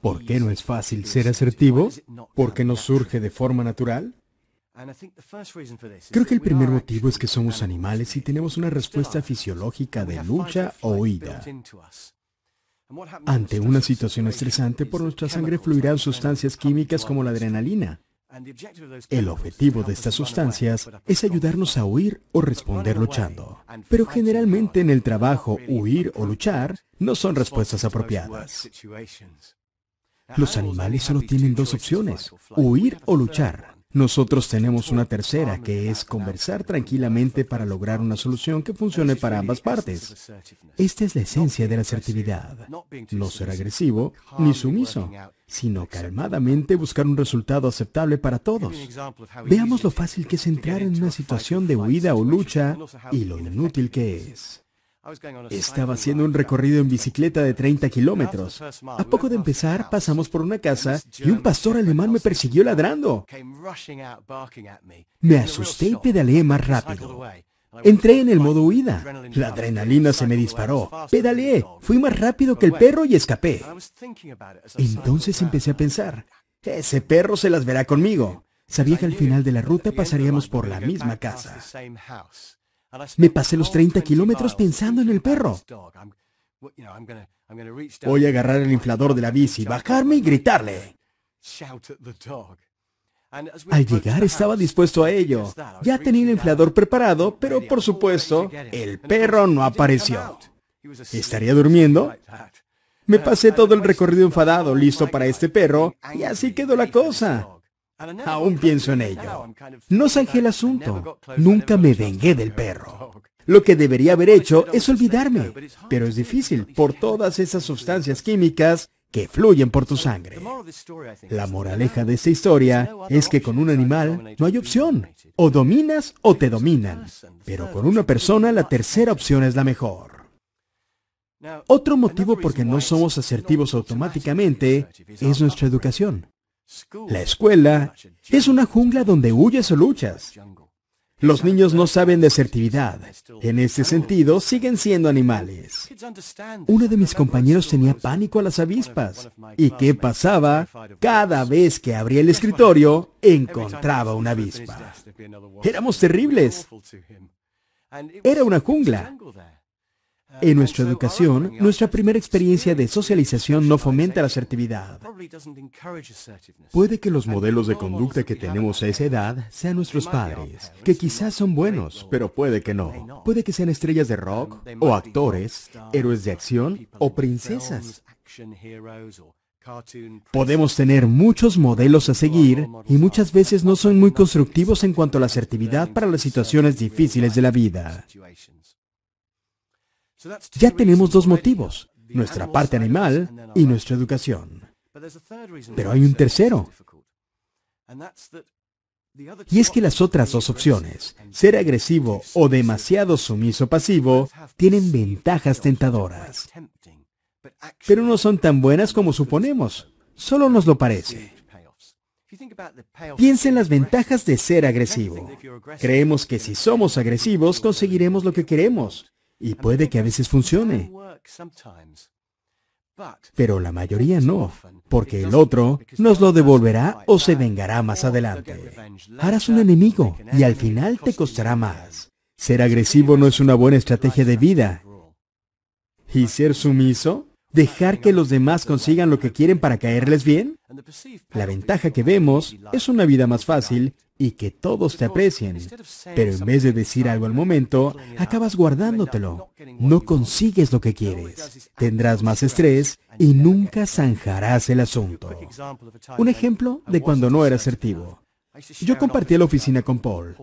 ¿Por qué no es fácil ser asertivo? ¿Por qué no surge de forma natural? Creo que el primer motivo es que somos animales y tenemos una respuesta fisiológica de lucha o huida. Ante una situación estresante, por nuestra sangre fluirán sustancias químicas como la adrenalina, el objetivo de estas sustancias es ayudarnos a huir o responder luchando, pero generalmente en el trabajo huir o luchar no son respuestas apropiadas. Los animales solo tienen dos opciones, huir o luchar. Nosotros tenemos una tercera, que es conversar tranquilamente para lograr una solución que funcione para ambas partes. Esta es la esencia de la asertividad. No ser agresivo ni sumiso, sino calmadamente buscar un resultado aceptable para todos. Veamos lo fácil que es entrar en una situación de huida o lucha y lo inútil que es. Estaba haciendo un recorrido en bicicleta de 30 kilómetros. A poco de empezar, pasamos por una casa y un pastor alemán me persiguió ladrando. Me asusté y pedaleé más rápido. Entré en el modo huida. La adrenalina se me disparó. Pedaleé, fui más rápido que el perro y escapé. Entonces empecé a pensar, ese perro se las verá conmigo. Sabía que al final de la ruta pasaríamos por la misma casa. Me pasé los 30 kilómetros pensando en el perro. Voy a agarrar el inflador de la bici, bajarme y gritarle. Al llegar estaba dispuesto a ello. Ya tenía el inflador preparado, pero por supuesto, el perro no apareció. ¿Estaría durmiendo? Me pasé todo el recorrido enfadado, listo para este perro, y así quedó la cosa. Aún pienso en ello. No zanjé el asunto. Nunca me vengué del perro. Lo que debería haber hecho es olvidarme, pero es difícil por todas esas sustancias químicas que fluyen por tu sangre. La moraleja de esta historia es que con un animal no hay opción. O dominas o te dominan. Pero con una persona la tercera opción es la mejor. Otro motivo por qué no somos asertivos automáticamente es nuestra educación. La escuela es una jungla donde huyes o luchas. Los niños no saben de asertividad. En este sentido, siguen siendo animales. Uno de mis compañeros tenía pánico a las avispas. ¿Y qué pasaba? Cada vez que abría el escritorio, encontraba una avispa. Éramos terribles. Era una jungla. En nuestra educación, nuestra primera experiencia de socialización no fomenta la asertividad. Puede que los modelos de conducta que tenemos a esa edad sean nuestros padres, que quizás son buenos, pero puede que no. Puede que sean estrellas de rock, o actores, héroes de acción, o princesas. Podemos tener muchos modelos a seguir y muchas veces no son muy constructivos en cuanto a la asertividad para las situaciones difíciles de la vida. Ya tenemos dos motivos, nuestra parte animal y nuestra educación. Pero hay un tercero. Y es que las otras dos opciones, ser agresivo o demasiado sumiso pasivo, tienen ventajas tentadoras. Pero no son tan buenas como suponemos, solo nos lo parece. Piensen en las ventajas de ser agresivo. Creemos que si somos agresivos conseguiremos lo que queremos, y puede que a veces funcione. Pero la mayoría no, porque el otro nos lo devolverá o se vengará más adelante. Harás un enemigo y al final te costará más. Ser agresivo no es una buena estrategia de vida. ¿Y ser sumiso? ¿Dejar que los demás consigan lo que quieren para caerles bien? La ventaja que vemos es una vida más fácil y que todos te aprecien. Pero en vez de decir algo al momento, acabas guardándotelo. No consigues lo que quieres. Tendrás más estrés y nunca zanjarás el asunto. Un ejemplo de cuando no era asertivo. Yo compartía la oficina con Paul.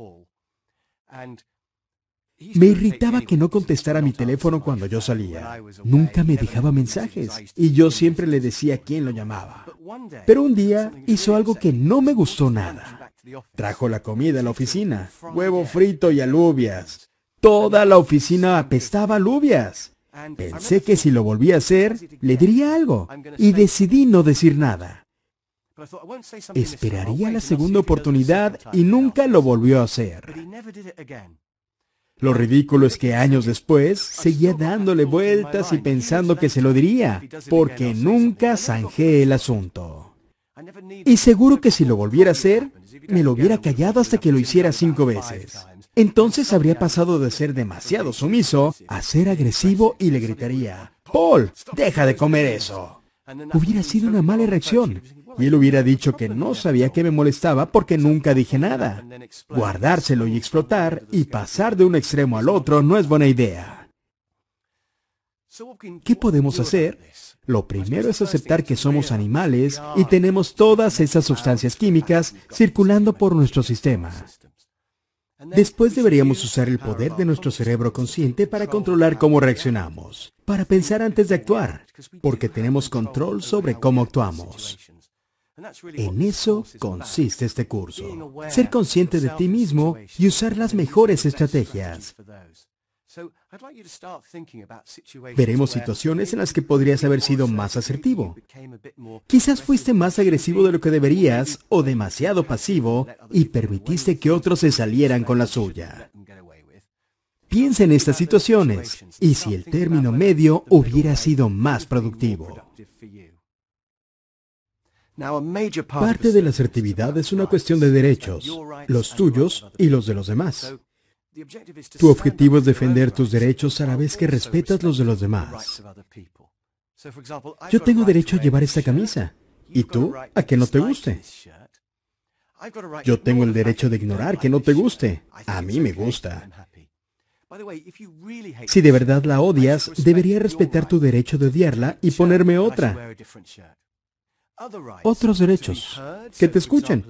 Me irritaba que no contestara mi teléfono cuando yo salía. Nunca me dejaba mensajes y yo siempre le decía quién lo llamaba. Pero un día hizo algo que no me gustó nada. Trajo la comida a la oficina, huevo frito y alubias. Toda la oficina apestaba alubias. Pensé que si lo volvía a hacer, le diría algo, y decidí no decir nada. Esperaría la segunda oportunidad y nunca lo volvió a hacer. Lo ridículo es que años después seguía dándole vueltas y pensando que se lo diría, porque nunca zanjé el asunto. Y seguro que si lo volviera a hacer, me lo hubiera callado hasta que lo hiciera cinco veces. Entonces habría pasado de ser demasiado sumiso a ser agresivo y le gritaría, Paul, deja de comer eso. Hubiera sido una mala reacción. Y él hubiera dicho que no sabía que me molestaba porque nunca dije nada. Guardárselo y explotar y pasar de un extremo al otro no es buena idea. ¿Qué podemos hacer? Lo primero es aceptar que somos animales y ah. tenemos todas esas sustancias químicas circulando por nuestro sistema. Después deberíamos usar el poder de nuestro cerebro consciente para controlar cómo reaccionamos, para pensar antes de actuar, porque tenemos control sobre cómo actuamos. En eso consiste este curso. Ser consciente de ti mismo y usar las mejores estrategias. Veremos situaciones en las que podrías haber sido más asertivo. Quizás fuiste más agresivo de lo que deberías o demasiado pasivo y permitiste que otros se salieran con la suya. Piensa en estas situaciones y si el término medio hubiera sido más productivo. Parte de la asertividad es una cuestión de derechos, los tuyos y los de los demás. Tu objetivo es defender tus derechos a la vez que respetas los de los demás. Yo tengo derecho a llevar esta camisa y tú a que no te guste. Yo tengo el derecho de ignorar que no te guste. A mí me gusta. Si de verdad la odias, debería respetar tu derecho de odiarla y ponerme otra otros derechos, que te escuchen.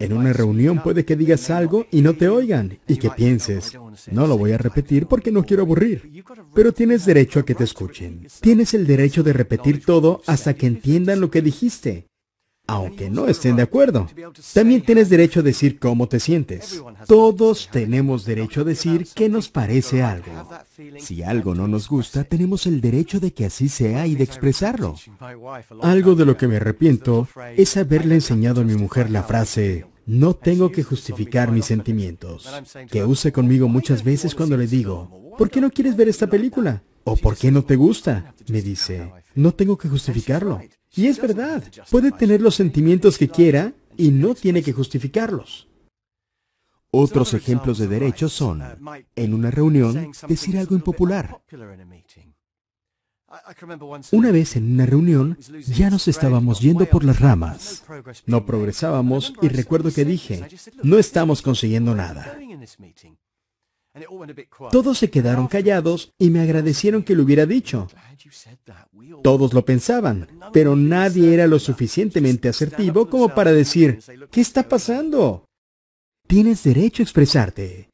En una reunión puede que digas algo y no te oigan y que pienses, no lo voy a repetir porque no quiero aburrir, pero tienes derecho a que te escuchen. Tienes el derecho de repetir todo hasta que entiendan lo que dijiste aunque no estén de acuerdo. También tienes derecho a decir cómo te sientes. Todos tenemos derecho a decir qué nos parece algo. Si algo no nos gusta, tenemos el derecho de que así sea y de expresarlo. Algo de lo que me arrepiento es haberle enseñado a mi mujer la frase, no tengo que justificar mis sentimientos, que use conmigo muchas veces cuando le digo, ¿por qué no quieres ver esta película? ¿O por qué no te gusta? Me dice, no tengo que justificarlo. Y es verdad, puede tener los sentimientos que quiera y no tiene que justificarlos. Otros ejemplos de derechos son, en una reunión, decir algo impopular. Una vez en una reunión, ya nos estábamos yendo por las ramas. No progresábamos y recuerdo que dije, no estamos consiguiendo nada. Todos se quedaron callados y me agradecieron que lo hubiera dicho. Todos lo pensaban, pero nadie era lo suficientemente asertivo como para decir, ¿qué está pasando? Tienes derecho a expresarte.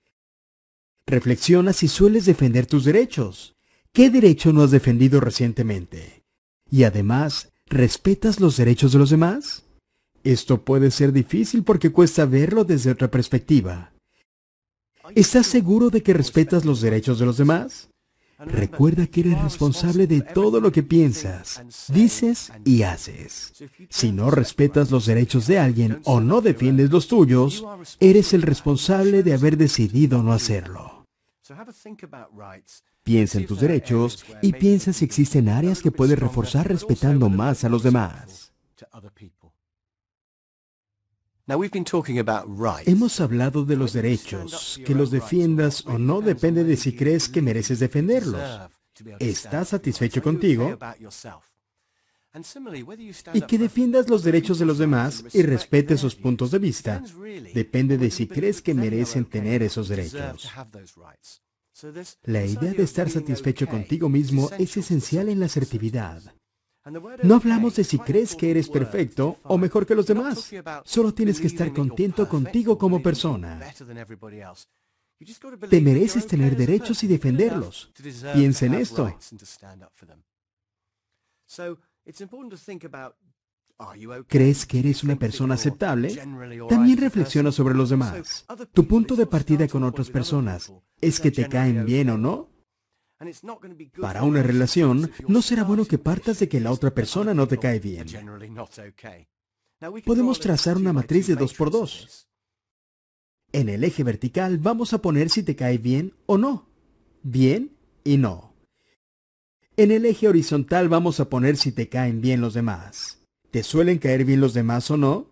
Reflexiona si sueles defender tus derechos. ¿Qué derecho no has defendido recientemente? Y además, ¿respetas los derechos de los demás? Esto puede ser difícil porque cuesta verlo desde otra perspectiva. ¿Estás seguro de que respetas los derechos de los demás? Recuerda que eres responsable de todo lo que piensas, dices y haces. Si no respetas los derechos de alguien o no defiendes los tuyos, eres el responsable de haber decidido no hacerlo. Piensa en tus derechos y piensa si existen áreas que puedes reforzar respetando más a los demás. Hemos hablado de los derechos, que los defiendas o no depende de si crees que mereces defenderlos. ¿Estás satisfecho contigo? Y que defiendas los derechos de los demás y respetes sus puntos de vista, depende de si crees que merecen tener esos derechos. La idea de estar satisfecho contigo mismo es esencial en la asertividad. No hablamos de si crees que eres perfecto o mejor que los demás. Solo tienes que estar contento contigo como persona. Te mereces tener derechos y defenderlos. Piensa en esto. ¿Crees que eres una persona aceptable? También reflexiona sobre los demás. Tu punto de partida con otras personas es que te caen bien o no. Para una relación, no será bueno que partas de que la otra persona no te cae bien. Podemos trazar una matriz de 2 x 2 En el eje vertical vamos a poner si te cae bien o no. Bien y no. En el eje horizontal vamos a poner si te caen bien los demás. ¿Te suelen caer bien los demás o no?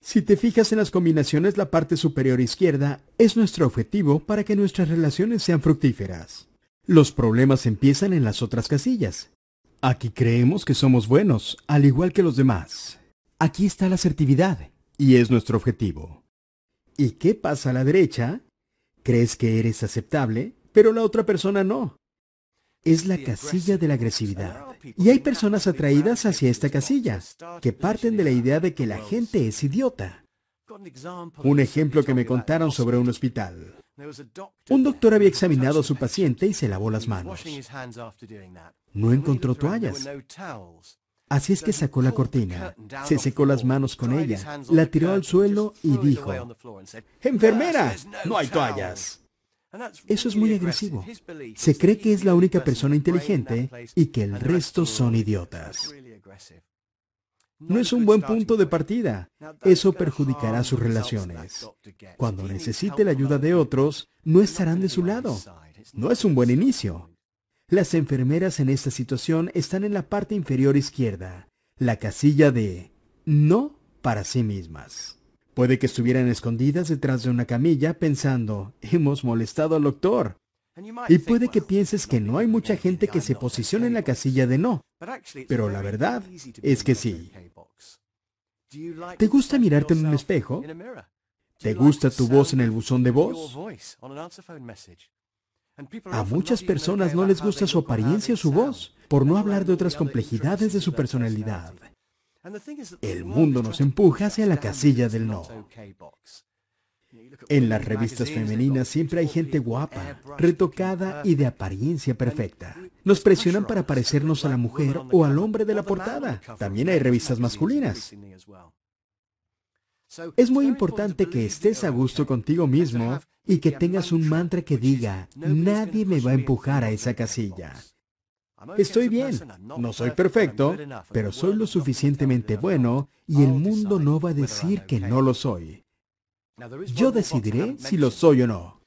Si te fijas en las combinaciones, la parte superior izquierda es nuestro objetivo para que nuestras relaciones sean fructíferas. Los problemas empiezan en las otras casillas. Aquí creemos que somos buenos, al igual que los demás. Aquí está la asertividad, y es nuestro objetivo. ¿Y qué pasa a la derecha? Crees que eres aceptable, pero la otra persona no. Es la casilla de la agresividad. Y hay personas atraídas hacia esta casilla, que parten de la idea de que la gente es idiota. Un ejemplo que me contaron sobre un hospital. Un doctor había examinado a su paciente y se lavó las manos. No encontró toallas. Así es que sacó la cortina, se secó las manos con ella, la tiró al suelo y dijo, ¡Enfermera! ¡No hay toallas! Eso es muy agresivo. Se cree que es la única persona inteligente y que el resto son idiotas no es un buen punto de partida. Eso perjudicará sus relaciones. Cuando necesite la ayuda de otros, no estarán de su lado. No es un buen inicio. Las enfermeras en esta situación están en la parte inferior izquierda, la casilla de no para sí mismas. Puede que estuvieran escondidas detrás de una camilla pensando, hemos molestado al doctor. Y puede que pienses que no hay mucha gente que se posicione en la casilla de no, pero la verdad es que sí. ¿Te gusta mirarte en un espejo? ¿Te gusta tu voz en el buzón de voz? A muchas personas no les gusta su apariencia o su voz, por no hablar de otras complejidades de su personalidad. El mundo nos empuja hacia la casilla del no. En las revistas femeninas siempre hay gente guapa, retocada y de apariencia perfecta. Nos presionan para parecernos a la mujer o al hombre de la portada. También hay revistas masculinas. Es muy importante que estés a gusto contigo mismo y que tengas un mantra que diga, nadie me va a empujar a esa casilla. Estoy bien, no soy perfecto, pero soy lo suficientemente bueno y el mundo no va a decir que no lo soy. Yo decidiré si lo soy o no.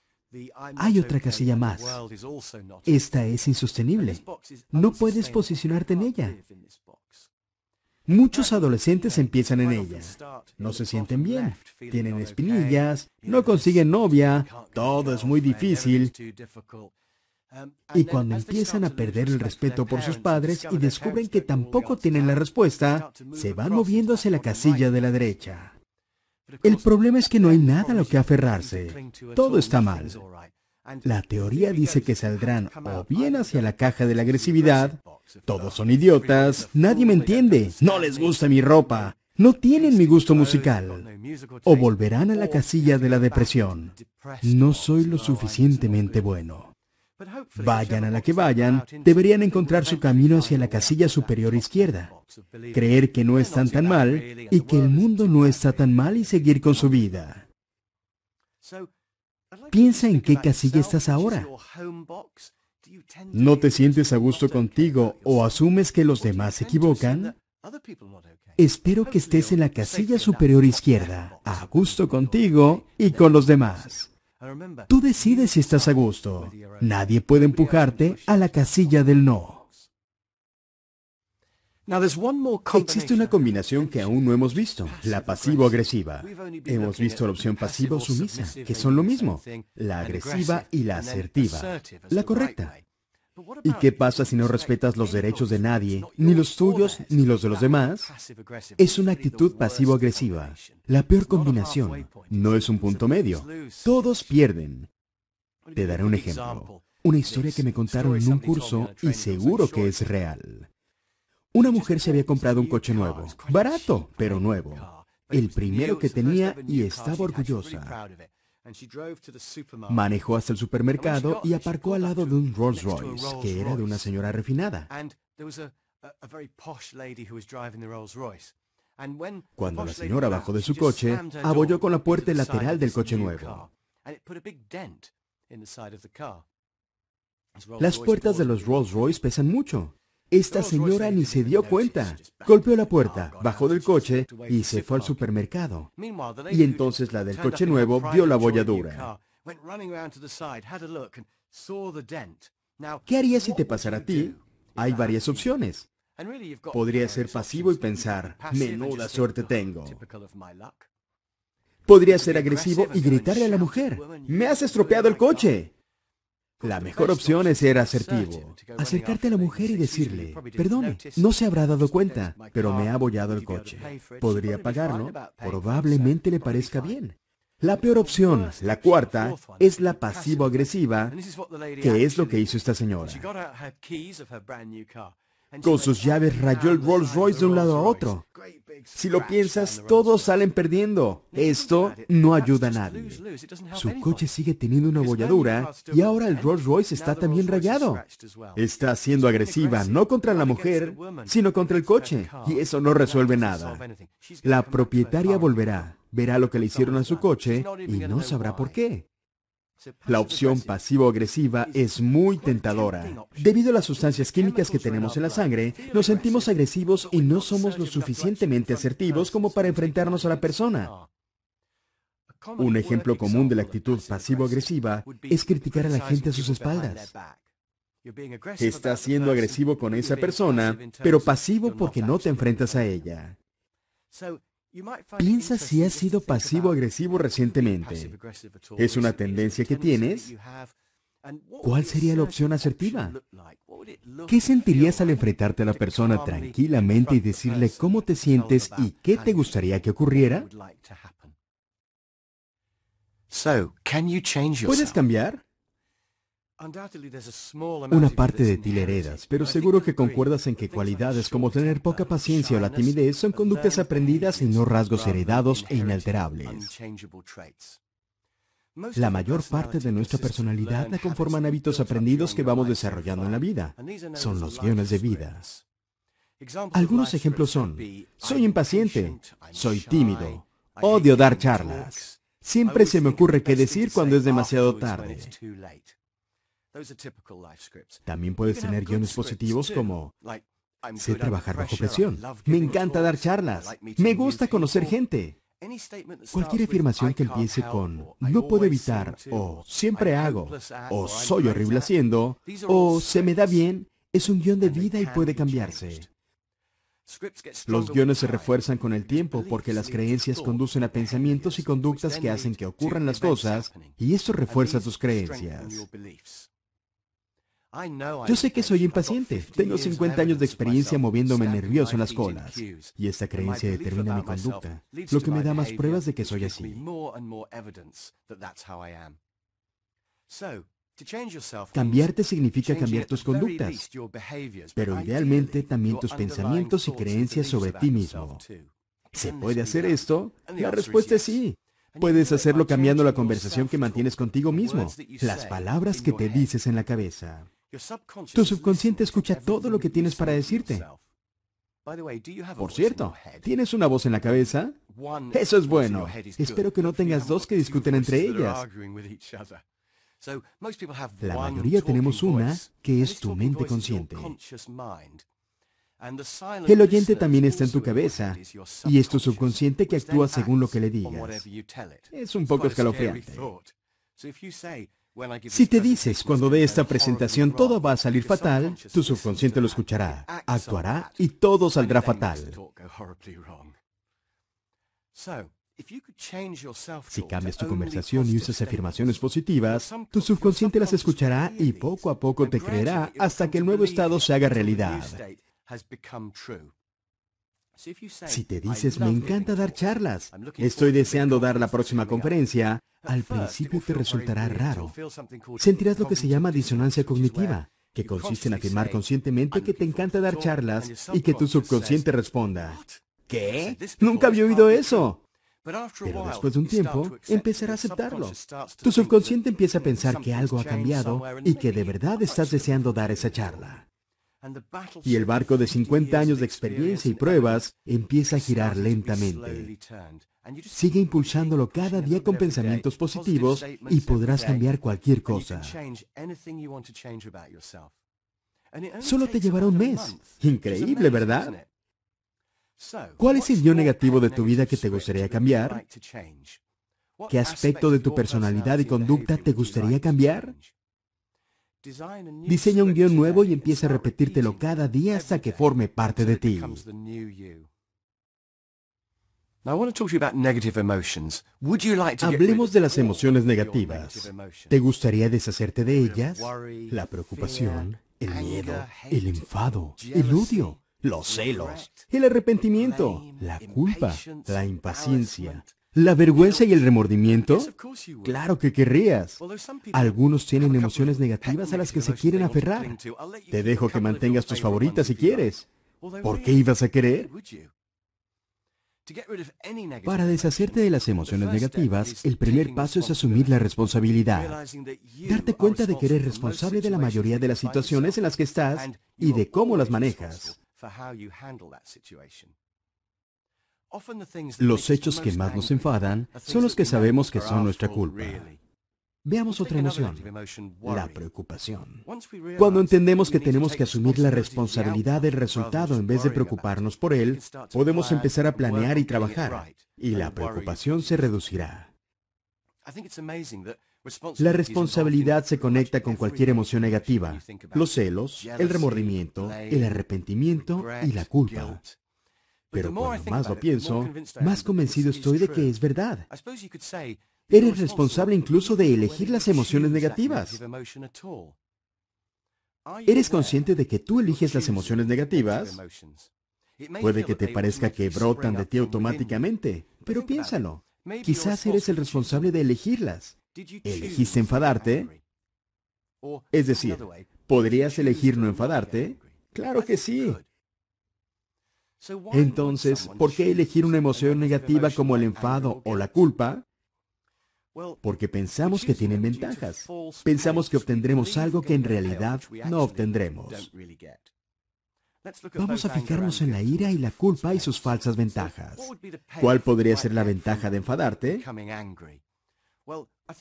Hay otra casilla más. Esta es insostenible. No puedes posicionarte en ella. Muchos adolescentes empiezan en ella. No se sienten bien, tienen espinillas, no consiguen novia, todo es muy difícil. Y cuando empiezan a perder el respeto por sus padres y descubren que tampoco tienen la respuesta, se van moviendo hacia la casilla de la derecha. El problema es que no hay nada a lo que aferrarse. Todo está mal. La teoría dice que saldrán o bien hacia la caja de la agresividad, todos son idiotas, nadie me entiende, no les gusta mi ropa, no tienen mi gusto musical, o volverán a la casilla de la depresión. No soy lo suficientemente bueno. Vayan a la que vayan, deberían encontrar su camino hacia la casilla superior izquierda, creer que no están tan mal y que el mundo no está tan mal y seguir con su vida. Piensa en qué casilla estás ahora. ¿No te sientes a gusto contigo o asumes que los demás se equivocan? Espero que estés en la casilla superior izquierda, a gusto contigo y con los demás. Tú decides si estás a gusto. Nadie puede empujarte a la casilla del no. Existe una combinación que aún no hemos visto, la pasivo-agresiva. Hemos visto la opción pasiva sumisa, que son lo mismo, la agresiva y la asertiva, la correcta. ¿Y qué pasa si no respetas los derechos de nadie, ni los tuyos, ni los de los demás? Es una actitud pasivo-agresiva. La peor combinación. No es un punto medio. Todos pierden. Te daré un ejemplo. Una historia que me contaron en un curso y seguro que es real. Una mujer se había comprado un coche nuevo. Barato, pero nuevo. El primero que tenía y estaba orgullosa. Manejó hasta el supermercado y aparcó al lado de un Rolls Royce, que era de una señora refinada. Cuando la señora bajó de su coche, abolló con la puerta lateral del coche nuevo. Las puertas de los Rolls Royce pesan mucho. Esta señora ni se dio cuenta. Golpeó la puerta, bajó del coche y se fue al supermercado. Y entonces la del coche nuevo vio la bolladura. ¿Qué harías si te pasara a ti? Hay varias opciones. Podría ser pasivo y pensar, menuda suerte tengo. Podría ser agresivo y gritarle a la mujer, me has estropeado el coche. La mejor opción es ser asertivo. Acercarte a la mujer y decirle, perdone, no se habrá dado cuenta, pero me ha abollado el coche. Podría pagarlo. Probablemente le parezca bien. La peor opción, la cuarta, es la pasivo-agresiva, que es lo que hizo esta señora. Con sus llaves rayó el Rolls Royce de un lado a otro. Si lo piensas, todos salen perdiendo. Esto no ayuda a nadie. Su coche sigue teniendo una bolladura y ahora el Rolls Royce está también rayado. Está siendo agresiva, no contra la mujer, sino contra el coche, y eso no resuelve nada. La propietaria volverá, verá lo que le hicieron a su coche y no sabrá por qué. La opción pasivo-agresiva es muy tentadora. Debido a las sustancias químicas que tenemos en la sangre, nos sentimos agresivos y no somos lo suficientemente asertivos como para enfrentarnos a la persona. Un ejemplo común de la actitud pasivo-agresiva es criticar a la gente a sus espaldas. Estás siendo agresivo con esa persona, pero pasivo porque no te enfrentas a ella. Piensa si has sido pasivo-agresivo recientemente. ¿Es una tendencia que tienes? ¿Cuál sería la opción asertiva? ¿Qué sentirías al enfrentarte a la persona tranquilamente y decirle cómo te sientes y qué te gustaría que ocurriera? ¿Puedes cambiar? Una parte de ti heredas, pero seguro que concuerdas en que cualidades como tener poca paciencia o la timidez son conductas aprendidas y no rasgos heredados e inalterables. La mayor parte de nuestra personalidad la conforman hábitos aprendidos que vamos desarrollando en la vida. Son los guiones de vida. Algunos ejemplos son, soy impaciente, soy tímido, odio dar charlas. Siempre se me ocurre qué decir cuando es demasiado tarde. También puedes tener guiones positivos como sé trabajar bajo presión, me encanta dar charlas, me gusta conocer gente. Cualquier afirmación que empiece con no puedo evitar o siempre hago o soy horrible haciendo o se me da bien es un guión de vida y puede cambiarse. Los guiones se refuerzan con el tiempo porque las creencias conducen a pensamientos y conductas que hacen que ocurran las cosas y esto refuerza tus creencias. Yo sé que soy impaciente. Tengo 50 años de experiencia moviéndome nervioso en las colas. Y esta creencia determina mi conducta, lo que me da más pruebas de que soy así. Cambiarte significa cambiar tus conductas, pero idealmente también tus pensamientos y creencias sobre ti mismo. ¿Se puede hacer esto? La respuesta es sí. Puedes hacerlo cambiando la conversación que mantienes contigo mismo, las palabras que te dices en la cabeza. Tu subconsciente escucha todo lo que tienes para decirte. Por cierto, ¿tienes una voz en la cabeza? Eso es bueno. Espero que no tengas dos que discuten entre ellas. La mayoría tenemos una que es tu mente consciente. El oyente también está en tu cabeza y es tu subconsciente que actúa según lo que le digas. Es un poco escalofriante. Si te dices cuando ve esta presentación todo va a salir fatal, tu subconsciente lo escuchará, actuará y todo saldrá fatal. Si cambias tu conversación y usas afirmaciones positivas, tu subconsciente las escuchará y poco a poco te creerá hasta que el nuevo estado se haga realidad. Si te dices, me encanta dar charlas, estoy deseando dar la próxima conferencia, al principio te resultará raro. Sentirás lo que se llama disonancia cognitiva, que consiste en afirmar conscientemente que te encanta dar charlas y que tu subconsciente responda, ¿qué? Nunca había oído eso. Pero después de un tiempo, empezará a aceptarlo. Tu subconsciente empieza a pensar que algo ha cambiado y que de verdad estás deseando dar esa charla y el barco de 50 años de experiencia y pruebas empieza a girar lentamente. Sigue impulsándolo cada día con pensamientos positivos y podrás cambiar cualquier cosa. Solo te llevará un mes. Increíble, ¿verdad? ¿Cuál es el yo negativo de tu vida que te gustaría cambiar? ¿Qué aspecto de tu personalidad y conducta te gustaría cambiar? Diseña un guión nuevo y empieza a repetírtelo cada día hasta que forme parte de ti. Hablemos de las emociones negativas. ¿Te gustaría deshacerte de ellas? La preocupación, el miedo, el enfado, el odio, los celos, el arrepentimiento, la culpa, la impaciencia, ¿La vergüenza y el remordimiento? Claro que querrías. Algunos tienen emociones negativas a las que se quieren aferrar. Te dejo que mantengas tus favoritas si quieres. ¿Por qué ibas a querer? Para deshacerte de las emociones negativas, el primer paso es asumir la responsabilidad. Darte cuenta de que eres responsable de la mayoría de las situaciones en las que estás y de cómo las manejas. Los hechos que más nos enfadan son los que sabemos que son nuestra culpa. Veamos otra emoción, la preocupación. Cuando entendemos que tenemos que asumir la responsabilidad del resultado en vez de preocuparnos por él, podemos empezar a planear y trabajar, y la preocupación se reducirá. La responsabilidad se conecta con cualquier emoción negativa, los celos, el remordimiento, el arrepentimiento y la culpa. Pero cuanto más lo pienso, más convencido estoy de que es verdad. Eres responsable incluso de elegir las emociones negativas. ¿Eres consciente de que tú eliges las emociones negativas? Puede que te parezca que brotan de ti automáticamente, pero piénsalo. Quizás eres el responsable de elegirlas. ¿Elegiste enfadarte? Es decir, ¿podrías elegir no enfadarte? Claro que sí. Entonces, ¿por qué elegir una emoción negativa como el enfado o la culpa? Porque pensamos que tienen ventajas. Pensamos que obtendremos algo que en realidad no obtendremos. Vamos a fijarnos en la ira y la culpa y sus falsas ventajas. ¿Cuál podría ser la ventaja de enfadarte?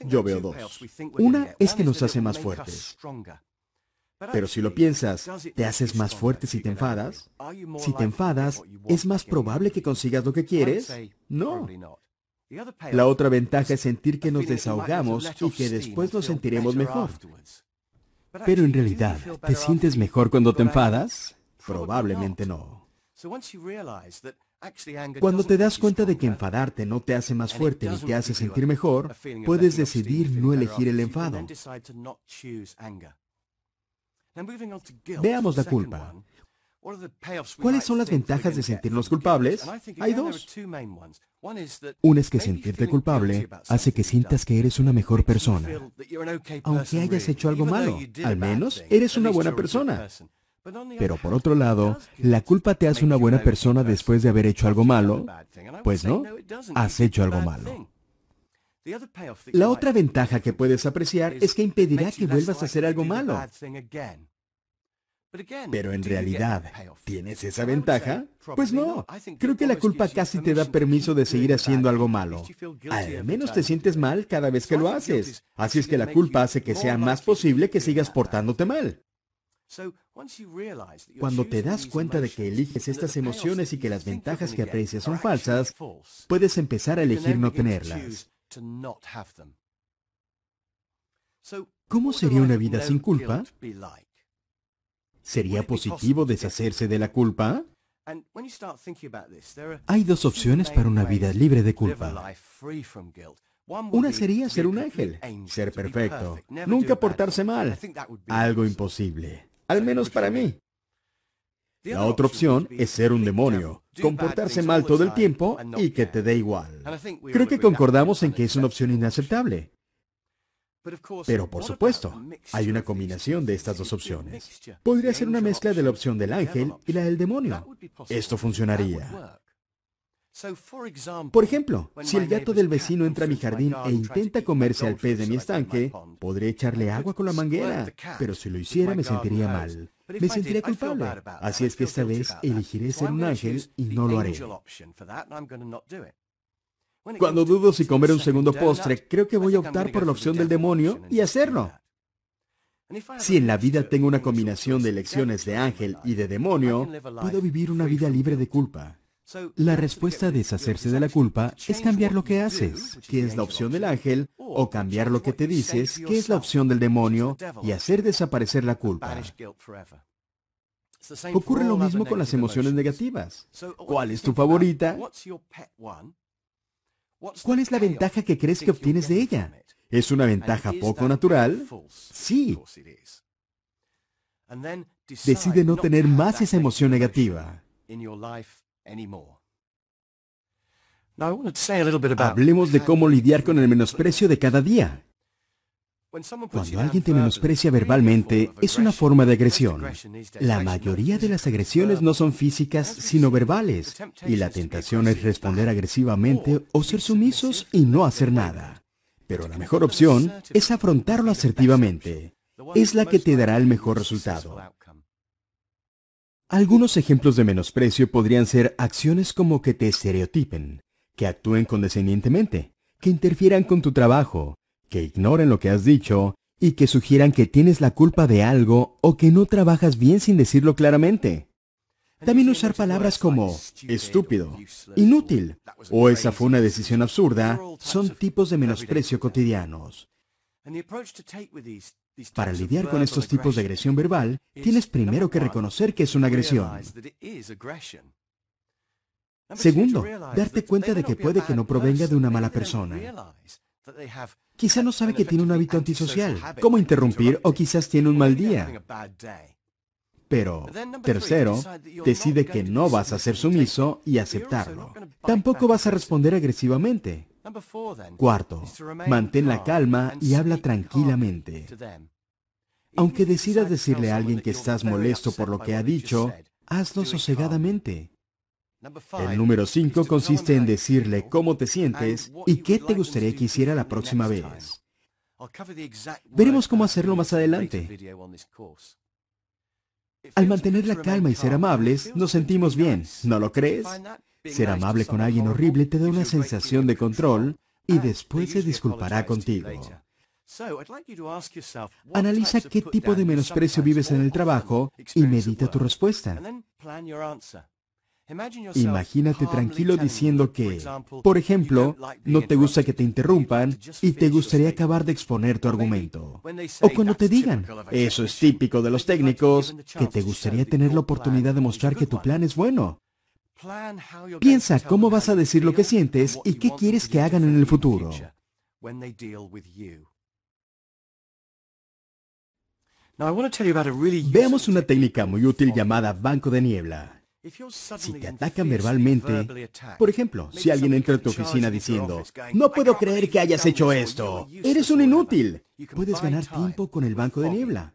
Yo veo dos. Una es que nos hace más fuertes. Pero si lo piensas, ¿te haces más fuerte si te enfadas? Si te enfadas, ¿es más probable que consigas lo que quieres? No. La otra ventaja es sentir que nos desahogamos y que después nos sentiremos mejor. Pero en realidad, ¿te sientes mejor cuando te enfadas? Probablemente no. Cuando te das cuenta de que enfadarte no te hace más fuerte ni te hace sentir mejor, puedes decidir no elegir el enfado. Veamos la culpa. ¿Cuáles son las ventajas de sentirnos culpables? Hay dos. Una es que sentirte culpable hace que sientas que eres una mejor persona. Aunque hayas hecho algo malo, al menos eres una buena persona. Pero por otro lado, la culpa te hace una buena persona después de haber hecho algo malo. Pues no, has hecho algo malo. La otra ventaja que puedes apreciar es que impedirá que vuelvas a hacer algo malo. Pero en realidad, ¿tienes esa ventaja? Pues no. Creo que la culpa casi te da permiso de seguir haciendo algo malo. Al menos te sientes mal cada vez que lo haces. Así es que la culpa hace que sea más posible que sigas portándote mal. Cuando te das cuenta de que eliges estas emociones y que las ventajas que aprecias son falsas, puedes empezar a elegir no tenerlas. ¿Cómo sería una vida sin culpa? ¿Sería positivo deshacerse de la culpa? Hay dos opciones para una vida libre de culpa. Una sería ser un ángel, ser perfecto, nunca portarse mal, algo imposible, al menos para mí. La otra opción es ser un demonio, comportarse mal todo el tiempo y que te dé igual. Creo que concordamos en que es una opción inaceptable. Pero por supuesto, hay una combinación de estas dos opciones. Podría ser una mezcla de la opción del ángel y la del demonio. Esto funcionaría. Por ejemplo, si el gato del vecino entra a mi jardín e intenta comerse al pez de mi estanque, podré echarle agua con la manguera, pero si lo hiciera me sentiría mal. Me sentiré culpable. Así es que esta vez elegiré ser un ángel y no lo haré. Cuando dudo si comer un segundo postre, creo que voy a optar por la opción del demonio y hacerlo. Si en la vida tengo una combinación de elecciones de ángel y de demonio, puedo vivir una vida libre de culpa. La respuesta a deshacerse de la culpa es cambiar lo que haces, que es la opción del ángel, o cambiar lo que te dices, que es la opción del demonio, y hacer desaparecer la culpa. Ocurre lo mismo con las emociones negativas. ¿Cuál es tu favorita? ¿Cuál es la ventaja que crees que obtienes de ella? ¿Es una ventaja poco natural? Sí. Decide no tener más esa emoción negativa. Hablemos de cómo lidiar con el menosprecio de cada día. Cuando alguien te menosprecia verbalmente, es una forma de agresión. La mayoría de las agresiones no son físicas, sino verbales, y la tentación es responder agresivamente o ser sumisos y no hacer nada. Pero la mejor opción es afrontarlo asertivamente. Es la que te dará el mejor resultado. Algunos ejemplos de menosprecio podrían ser acciones como que te estereotipen, que actúen condescendientemente, que interfieran con tu trabajo, que ignoren lo que has dicho y que sugieran que tienes la culpa de algo o que no trabajas bien sin decirlo claramente. También usar palabras como estúpido, inútil o esa fue una decisión absurda son tipos de menosprecio cotidianos. Para lidiar con estos tipos de agresión verbal, tienes primero que reconocer que es una agresión. Segundo, darte cuenta de que puede que no provenga de una mala persona. Quizá no sabe que tiene un hábito antisocial, ¿Cómo interrumpir, o quizás tiene un mal día. Pero, tercero, decide que no vas a ser sumiso y aceptarlo. Tampoco vas a responder agresivamente. Cuarto, mantén la calma y habla tranquilamente. Aunque decidas decirle a alguien que estás molesto por lo que ha dicho, hazlo sosegadamente. El número cinco consiste en decirle cómo te sientes y qué te gustaría que hiciera la próxima vez. Veremos cómo hacerlo más adelante. Al mantener la calma y ser amables, nos sentimos bien, ¿no lo crees? Ser amable con alguien horrible te da una sensación de control y ah, después se disculpará contigo. Analiza qué tipo de menosprecio vives en el trabajo y medita tu respuesta. Imagínate tranquilo diciendo que, por ejemplo, no te gusta que te interrumpan y te gustaría acabar de exponer tu argumento. O cuando te digan, eso es típico de los técnicos, que te gustaría tener la oportunidad de mostrar que tu plan es bueno. Piensa cómo vas a decir lo que sientes y qué quieres que hagan en el futuro. Veamos una técnica muy útil llamada banco de niebla. Si te atacan verbalmente, por ejemplo, si alguien entra a tu oficina diciendo, no puedo creer que hayas hecho esto, eres un inútil, puedes ganar tiempo con el banco de niebla.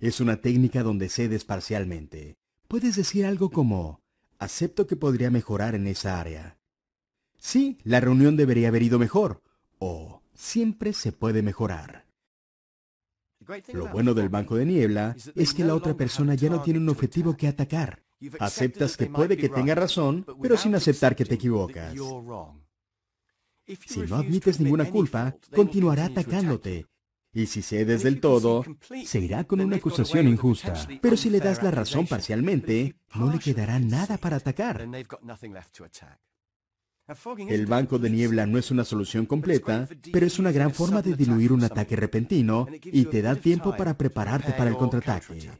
Es una técnica donde cedes parcialmente. Puedes decir algo como, acepto que podría mejorar en esa área. Sí, la reunión debería haber ido mejor, o siempre se puede mejorar. Lo bueno del banco de niebla es que la otra persona ya no tiene un objetivo que atacar. Aceptas que puede que tenga razón, pero sin aceptar que te equivocas. Si no admites ninguna culpa, continuará atacándote y si cedes del todo, se irá con una acusación injusta. Pero si le das la razón parcialmente, no le quedará nada para atacar. El banco de niebla no es una solución completa, pero es una gran forma de diluir un ataque repentino y te da tiempo para prepararte para el contraataque.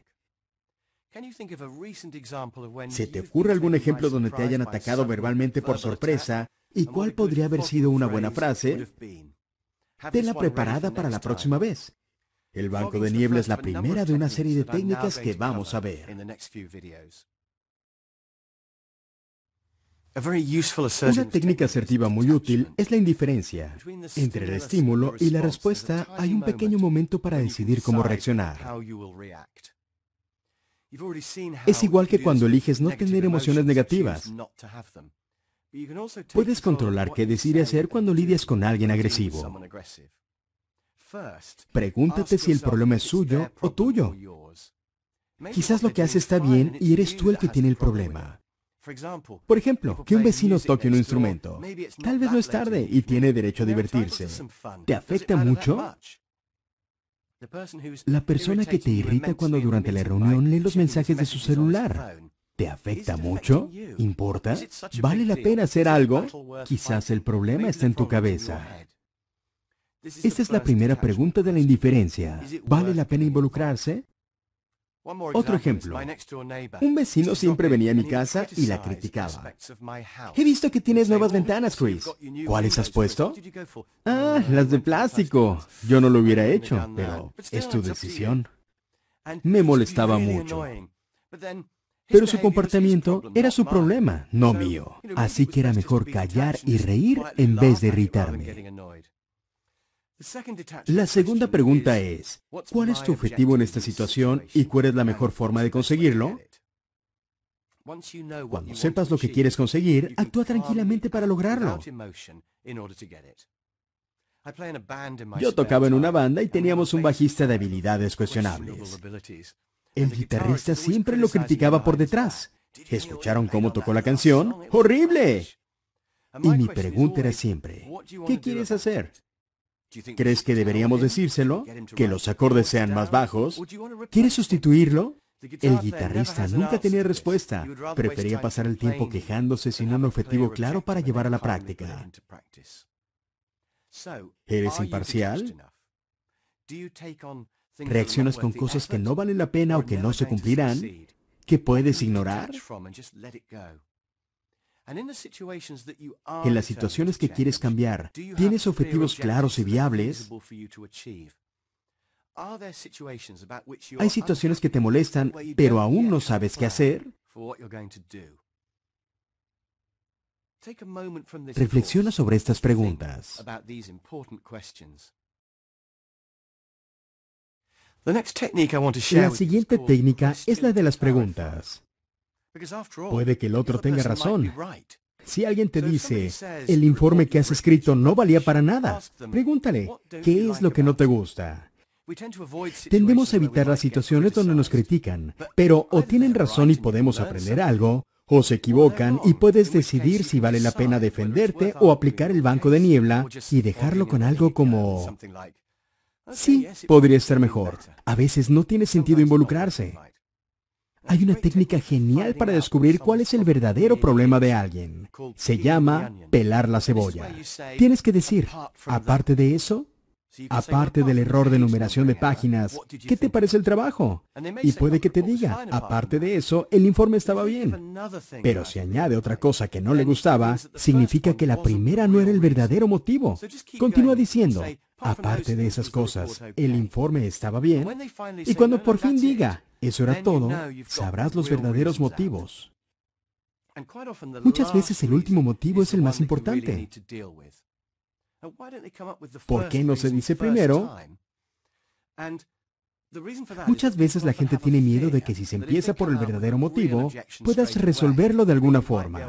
¿Se te ocurre algún ejemplo donde te hayan atacado verbalmente por sorpresa y cuál podría haber sido una buena frase? Tenla preparada para la próxima vez. El banco de niebla es la primera de una serie de técnicas que vamos a ver. Una técnica asertiva muy útil es la indiferencia. Entre el estímulo y la respuesta hay un pequeño momento para decidir cómo reaccionar. Es igual que cuando eliges no tener emociones negativas. Puedes controlar qué decir y hacer cuando lidias con alguien agresivo. Pregúntate si el problema es suyo o tuyo. Quizás lo que hace está bien y eres tú el que tiene el problema. Por ejemplo, que un vecino toque un instrumento. Tal vez no es tarde y tiene derecho a divertirse. ¿Te afecta mucho? La persona que te irrita cuando durante la reunión lee los mensajes de su celular. ¿Te afecta mucho? ¿Importa? ¿Vale la pena hacer algo? Quizás el problema está en tu cabeza. Esta es la primera pregunta de la indiferencia. ¿Vale la pena involucrarse? Otro ejemplo. Un vecino siempre venía a mi casa y la criticaba. He visto que tienes nuevas ventanas, Chris. ¿Cuáles has puesto? Ah, las de plástico. Yo no lo hubiera hecho, pero es tu decisión. Me molestaba mucho. Pero su este comportamiento era su problema, no mío. Así que era mejor callar y reír en vez de irritarme. La segunda pregunta es, ¿cuál es tu objetivo en esta situación y cuál es la mejor forma de conseguirlo? Cuando sepas lo que quieres conseguir, actúa tranquilamente para lograrlo. Yo tocaba en una banda y teníamos un bajista de habilidades cuestionables. El guitarrista siempre lo criticaba por detrás. ¿Escucharon cómo tocó la canción? ¡Horrible! Y mi pregunta era siempre, ¿qué quieres hacer? ¿Crees que deberíamos decírselo? ¿Que los acordes sean más bajos? ¿Quieres sustituirlo? El guitarrista nunca tenía respuesta. Prefería pasar el tiempo quejándose sin un objetivo claro para llevar a la práctica. ¿Eres imparcial? reaccionas con cosas que no valen la pena o que no se cumplirán, que puedes ignorar. En las situaciones que quieres cambiar, ¿tienes objetivos claros y viables? ¿Hay situaciones que te molestan, pero aún no sabes qué hacer? Reflexiona sobre estas preguntas. La siguiente técnica es la de las preguntas. Puede que el otro tenga razón. Si alguien te dice, el informe que has escrito no valía para nada, pregúntale, ¿qué es lo que no te gusta? Tendemos a evitar las situaciones donde nos critican, pero o tienen razón y podemos aprender algo, o se equivocan y puedes decidir si vale la pena defenderte o aplicar el banco de niebla y dejarlo con algo como, Sí, podría estar mejor. A veces no tiene sentido involucrarse. Hay una técnica genial para descubrir cuál es el verdadero problema de alguien. Se llama pelar la cebolla. Tienes que decir, aparte de eso, aparte del error de numeración de páginas, ¿qué te parece el trabajo? Y puede que te diga, aparte de eso, el informe estaba bien. Pero si añade otra cosa que no le gustaba, significa que la primera no era el verdadero motivo. Continúa diciendo, Aparte de esas cosas, el informe estaba bien y cuando por fin diga, eso era todo, sabrás los verdaderos motivos. Muchas veces el último motivo es el más importante. ¿Por qué no se dice primero? Muchas veces la gente tiene miedo de que si se empieza por el verdadero motivo, puedas resolverlo de alguna forma.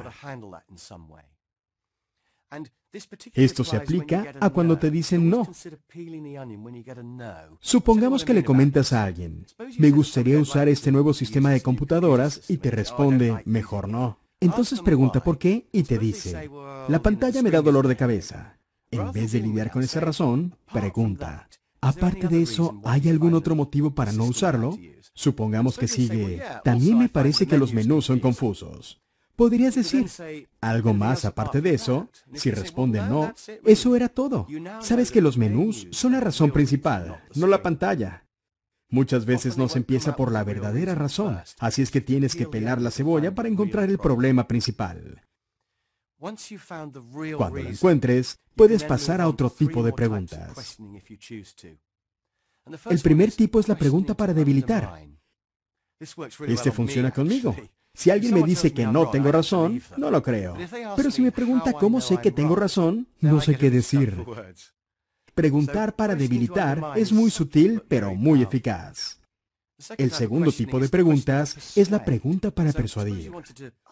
Esto se aplica a cuando te dicen no. Supongamos que le comentas a alguien, me gustaría usar este nuevo sistema de computadoras y te oh, responde, mejor no. Entonces pregunta por qué y te dice, la pantalla me da dolor de cabeza. En vez de lidiar con esa razón, pregunta, aparte de eso, ¿hay algún otro motivo para no usarlo? Supongamos que sigue, también me parece que los menús son confusos. Podrías decir algo más aparte de eso. Si responde no, eso era todo. Sabes que los menús son la razón principal, no la pantalla. Muchas veces no se empieza por la verdadera razón, así es que tienes que pelar la cebolla para encontrar el problema principal. Cuando lo encuentres, puedes pasar a otro tipo de preguntas. El primer tipo es la pregunta para debilitar. Este funciona conmigo. Si alguien me dice que no tengo razón, no lo creo. Pero si me pregunta cómo sé que tengo razón, no sé qué decir. Preguntar para debilitar es muy sutil, pero muy eficaz. El segundo tipo de preguntas es la pregunta para persuadir.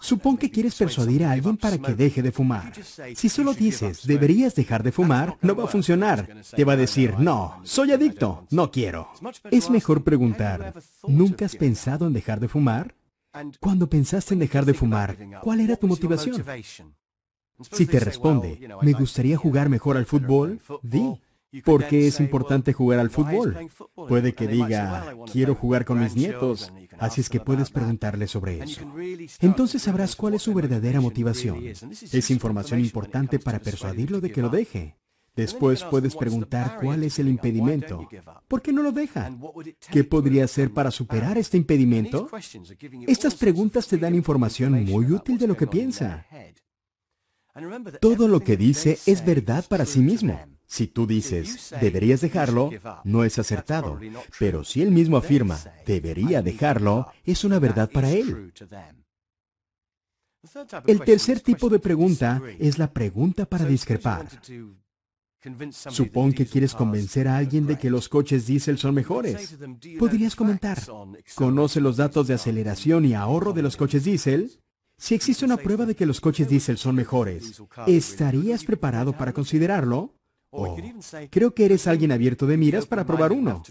Supón que quieres persuadir a alguien para que deje de fumar. Si solo dices, deberías dejar de fumar, no va a funcionar. Te va a decir, no, soy adicto, no quiero. Es mejor preguntar, ¿nunca has pensado en dejar de fumar? Cuando pensaste en dejar de fumar, ¿cuál era tu motivación? Si te responde, me gustaría jugar mejor al fútbol, di, ¿por qué es importante jugar al fútbol? Puede que diga, quiero jugar con mis nietos, así es que puedes preguntarle sobre eso. Entonces sabrás cuál es su verdadera motivación. Es información importante para persuadirlo de que lo deje. Después puedes preguntar cuál es el impedimento. ¿Por qué no lo deja? ¿Qué podría hacer para superar um, este impedimento? Estas preguntas te dan información muy útil de lo que piensa. Todo lo que dice es verdad para sí mismo. Si tú dices, deberías dejarlo, no es acertado. Pero si él mismo afirma, debería dejarlo, es una verdad para él. El tercer tipo de pregunta es la pregunta para discrepar. Supón que quieres convencer a alguien de que los coches diésel son mejores. Podrías comentar, ¿conoce los datos de aceleración y ahorro de los coches diésel? Si existe una prueba de que los coches diésel son mejores, ¿estarías preparado para considerarlo? O, oh, creo que eres alguien abierto de miras para probar uno.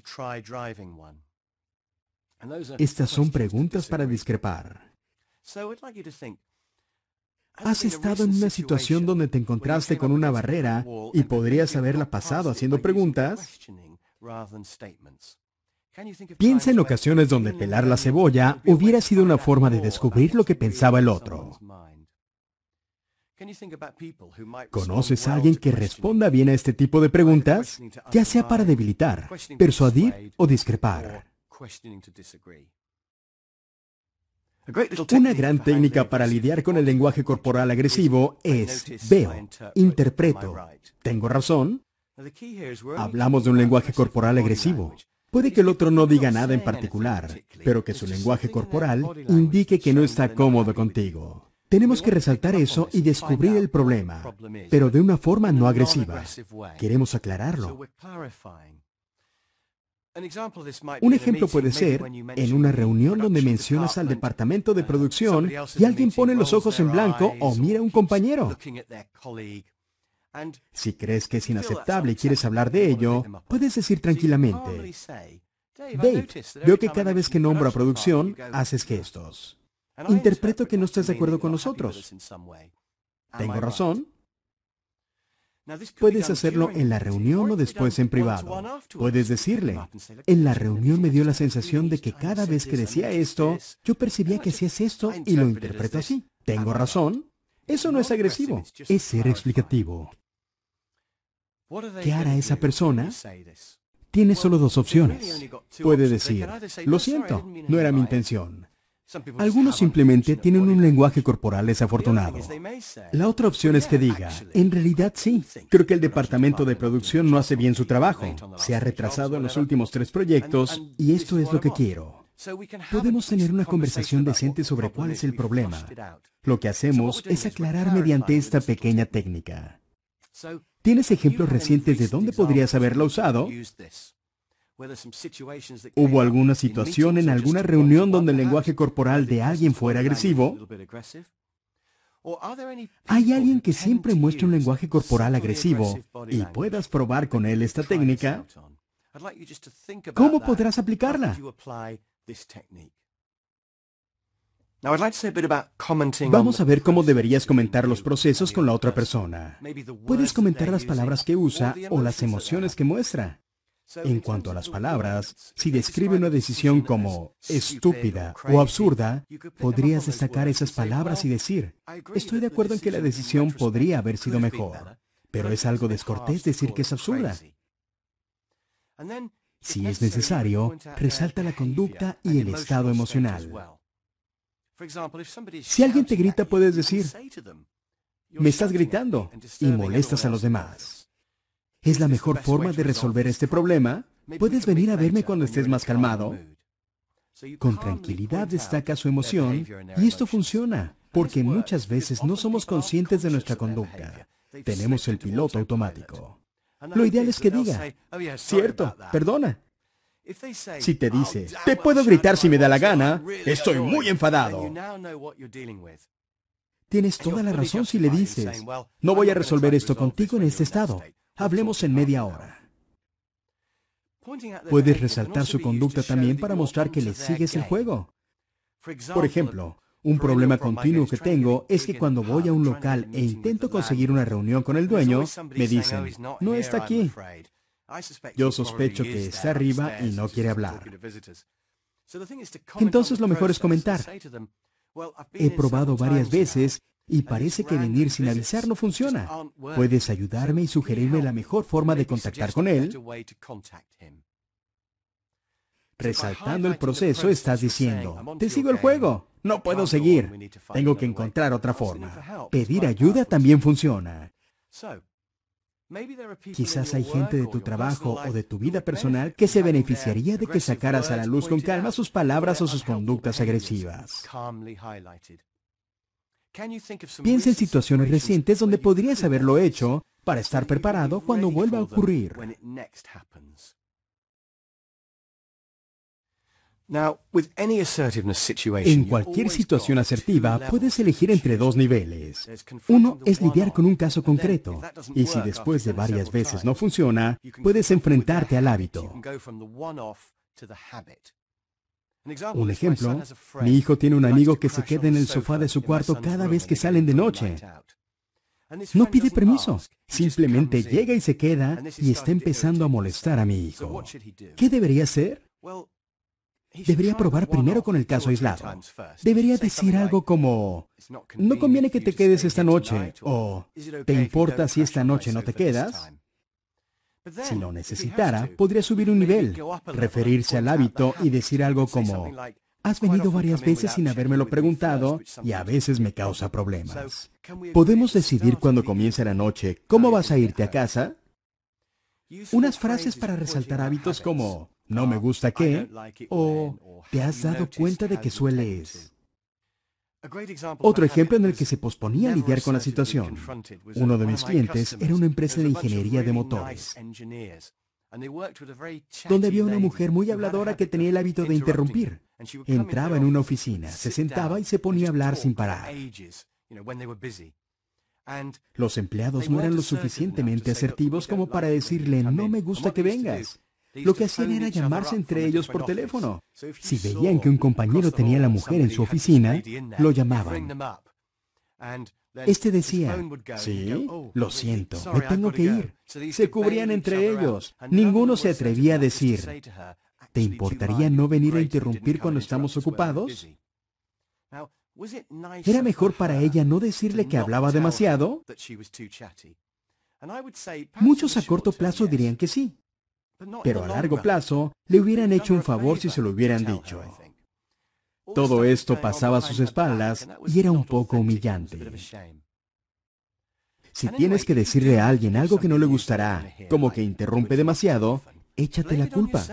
Estas son preguntas para discrepar. Has estado en una situación donde te encontraste con una barrera y podrías haberla pasado haciendo preguntas. Piensa en ocasiones donde pelar la cebolla hubiera sido una forma de descubrir lo que pensaba el otro. ¿Conoces a alguien que responda bien a este tipo de preguntas? Ya sea para debilitar, persuadir o discrepar. Una gran técnica para lidiar con el lenguaje corporal agresivo es veo, interpreto, tengo razón. Hablamos de un lenguaje corporal agresivo. Puede que el otro no diga nada en particular, pero que su lenguaje corporal indique que no está cómodo contigo. Tenemos que resaltar eso y descubrir el problema, pero de una forma no agresiva. Queremos aclararlo. Un ejemplo puede ser en una reunión donde mencionas al departamento de uh, producción y alguien pone los ojos en blanco o mira a un compañero. Si crees que es inaceptable y quieres hablar de ello, puedes decir tranquilamente, Dave, veo que cada vez que nombro a producción, haces gestos. Interpreto que no estás de acuerdo con nosotros. ¿Tengo razón? Puedes hacerlo en la reunión o después en privado. Puedes decirle, en la reunión me dio la sensación de que cada vez que decía esto, yo percibía que hacías esto y lo interpreto así. ¿Tengo razón? Eso no es agresivo, es ser explicativo. ¿Qué hará esa persona? Tiene solo dos opciones. Puede decir, lo siento, no era mi intención. Algunos simplemente tienen un lenguaje corporal desafortunado. La otra opción es que diga, en realidad sí, creo que el departamento de producción no hace bien su trabajo, se ha retrasado en los últimos tres proyectos y esto es lo que quiero. Podemos tener una conversación decente sobre cuál es el problema. Lo que hacemos es aclarar mediante esta pequeña técnica. ¿Tienes ejemplos recientes de dónde podrías haberla usado? Hubo alguna situación en alguna reunión donde el lenguaje corporal de alguien fuera agresivo. ¿Hay alguien que siempre muestra un lenguaje corporal agresivo y puedas probar con él esta técnica? ¿Cómo podrás aplicarla? Vamos a ver cómo deberías comentar los procesos con la otra persona. Puedes comentar las palabras que usa o las emociones que muestra. En cuanto a las palabras, si describe una decisión como estúpida o absurda, podrías destacar esas palabras y decir, estoy de acuerdo en que la decisión podría haber sido mejor, pero es algo descortés decir que es absurda. Si es necesario, resalta la conducta y el estado emocional. Si alguien te grita, puedes decir, me estás gritando y molestas a los demás es la mejor forma de resolver este problema, puedes venir a verme cuando estés más calmado. Con tranquilidad destaca su emoción y esto funciona, porque muchas veces no somos conscientes de nuestra conducta. Tenemos el piloto automático. Lo ideal es que diga, cierto, perdona. Si te dice, te puedo gritar si me da la gana, estoy muy enfadado. Tienes toda la razón si le dices, no voy a resolver esto contigo en este estado. Hablemos en media hora. Puedes resaltar su conducta también para mostrar que le sigues el juego. Por ejemplo, un problema continuo que tengo es que cuando voy a un local e intento conseguir una reunión con el dueño, me dicen, oh, no está aquí. Yo sospecho que está arriba y no quiere hablar. Entonces lo mejor es comentar. He probado varias veces y parece que venir sin avisar no funciona. Puedes ayudarme y sugerirme la mejor forma de contactar con él. Resaltando el proceso, estás diciendo, te sigo el juego, no puedo seguir, tengo que encontrar otra forma. Pedir ayuda también funciona. Quizás hay gente de tu trabajo o de tu vida personal que se beneficiaría de que sacaras a la luz con calma sus palabras o sus conductas agresivas. Piensa en situaciones recientes donde podrías haberlo hecho para estar preparado cuando vuelva a ocurrir. En cualquier situación asertiva puedes elegir entre dos niveles. Uno es lidiar con un caso concreto y si después de varias veces no funciona, puedes enfrentarte al hábito. Un ejemplo, mi hijo tiene un amigo que se queda en el sofá de su cuarto cada vez que salen de noche. No pide permiso, simplemente llega y se queda y está empezando a molestar a mi hijo. ¿Qué debería hacer? Debería probar primero con el caso aislado. Debería decir algo como, no conviene que te quedes esta noche o, ¿te importa si esta noche no te quedas? Si lo necesitara, podría subir un nivel, referirse al hábito y decir algo como, has venido varias veces sin habérmelo preguntado y a veces me causa problemas. ¿Podemos decidir cuando comience la noche cómo vas a irte a casa? Unas frases para resaltar hábitos como, no me gusta qué, o te has dado cuenta de que sueles. Otro ejemplo en el que se posponía a lidiar con la situación. Uno de mis clientes era una empresa de ingeniería de motores, donde había una mujer muy habladora que tenía el hábito de interrumpir. Entraba en una oficina, se sentaba y se ponía a hablar sin parar. Los empleados no eran lo suficientemente asertivos como para decirle, no me gusta que vengas lo que hacían era llamarse entre ellos por teléfono. Si veían que un compañero tenía la mujer en su oficina, lo llamaban. Este decía, sí, oh, lo siento, me tengo que ir. Se cubrían entre ellos. Ninguno se atrevía a decir, ¿te importaría no venir a interrumpir cuando estamos ocupados? ¿Era mejor para ella no decirle que hablaba demasiado? Muchos a corto plazo dirían que sí, pero a largo plazo le hubieran hecho un favor si se lo hubieran dicho. ¿eh? Todo esto pasaba a sus espaldas y era un poco humillante. Si tienes que decirle a alguien algo que no le gustará, como que interrumpe demasiado, échate la culpa.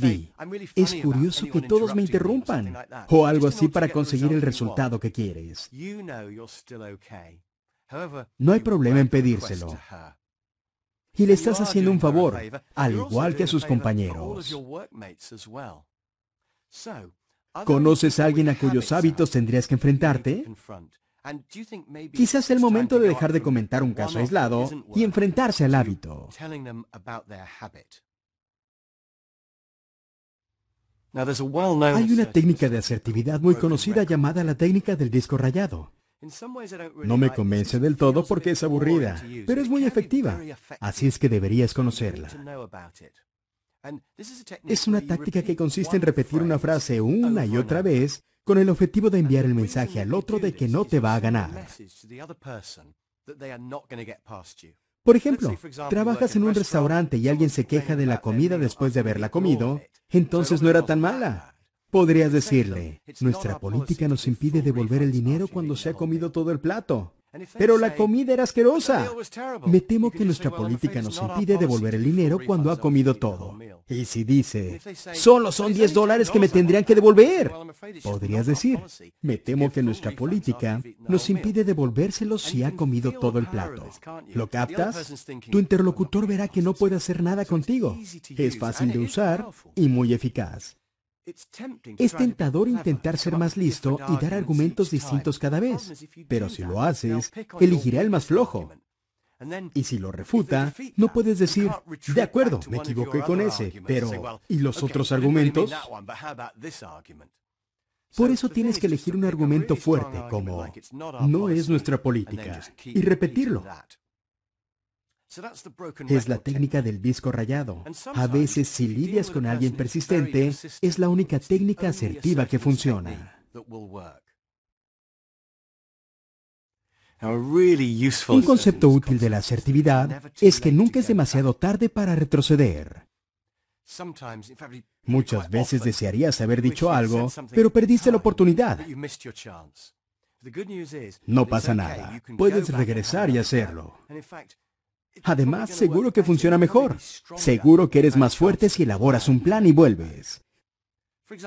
Di, es curioso que todos me interrumpan, o algo así para conseguir el resultado que quieres. No hay problema en pedírselo, y le estás haciendo un favor, al igual que a sus compañeros. ¿Conoces a alguien a cuyos hábitos tendrías que enfrentarte? Quizás es el momento de dejar de comentar un caso aislado y enfrentarse al hábito. Hay una técnica de asertividad muy conocida llamada la técnica del disco rayado. No me convence del todo porque es aburrida, pero es muy efectiva, así es que deberías conocerla. Es una táctica que consiste en repetir una frase una y otra vez con el objetivo de enviar el mensaje al otro de que no te va a ganar. Por ejemplo, trabajas en un restaurante y alguien se queja de la comida después de haberla comido, entonces no era tan mala. Podrías decirle, nuestra política nos impide devolver el dinero cuando se ha comido todo el plato. Pero la comida era asquerosa. Me temo que nuestra política nos impide devolver el dinero cuando ha comido todo. Y si dice, solo son 10 dólares que me tendrían que devolver, podrías decir, me temo que nuestra política nos impide devolvérselo si ha comido todo el plato. ¿Lo captas? Tu interlocutor verá que no puede hacer nada contigo. Es fácil de usar y muy eficaz. Es tentador intentar ser más listo y dar argumentos distintos cada vez, pero si lo haces, elegirá el más flojo. Y si lo refuta, no puedes decir, de acuerdo, me equivoqué con ese, pero ¿y los otros argumentos? Por eso tienes que elegir un argumento fuerte como, no es nuestra política, y repetirlo. Es la técnica del disco rayado. A veces si lidias con alguien persistente, es la única técnica asertiva que funciona. Un concepto útil de la asertividad es que nunca es demasiado tarde para retroceder. Muchas veces desearías haber dicho algo, pero perdiste la oportunidad. No pasa nada. Puedes regresar y hacerlo. Además, seguro que funciona mejor. Seguro que eres más fuerte si elaboras un plan y vuelves.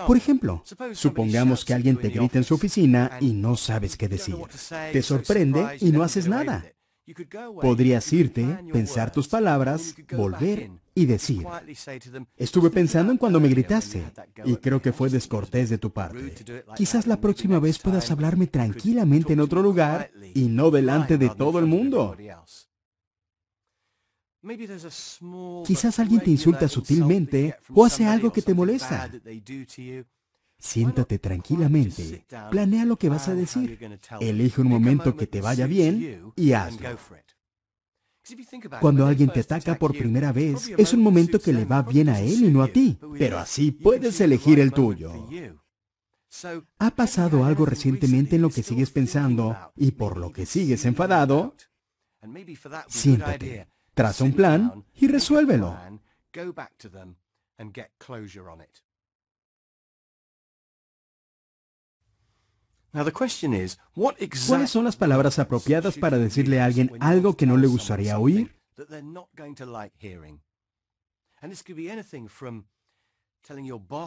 Por ejemplo, supongamos que alguien te grita en su oficina y no sabes qué decir. Te sorprende y no haces nada. Podrías irte, pensar tus palabras, volver y decir, estuve pensando en cuando me gritaste y creo que fue descortés de tu parte. Quizás la próxima vez puedas hablarme tranquilamente en otro lugar y no delante de todo el mundo. Quizás alguien te insulta sutilmente o hace algo que te molesta. Siéntate tranquilamente, planea lo que vas a decir, elige un momento que te vaya bien y hazlo. Cuando alguien te ataca por primera vez, es un momento que le va bien a él y no a ti, pero así puedes elegir el tuyo. ¿Ha pasado algo recientemente en lo que sigues pensando y por lo que sigues enfadado? Siéntate, Traza un plan y resuélvelo. ¿Cuáles son las palabras apropiadas para decirle a alguien algo que no le gustaría oír?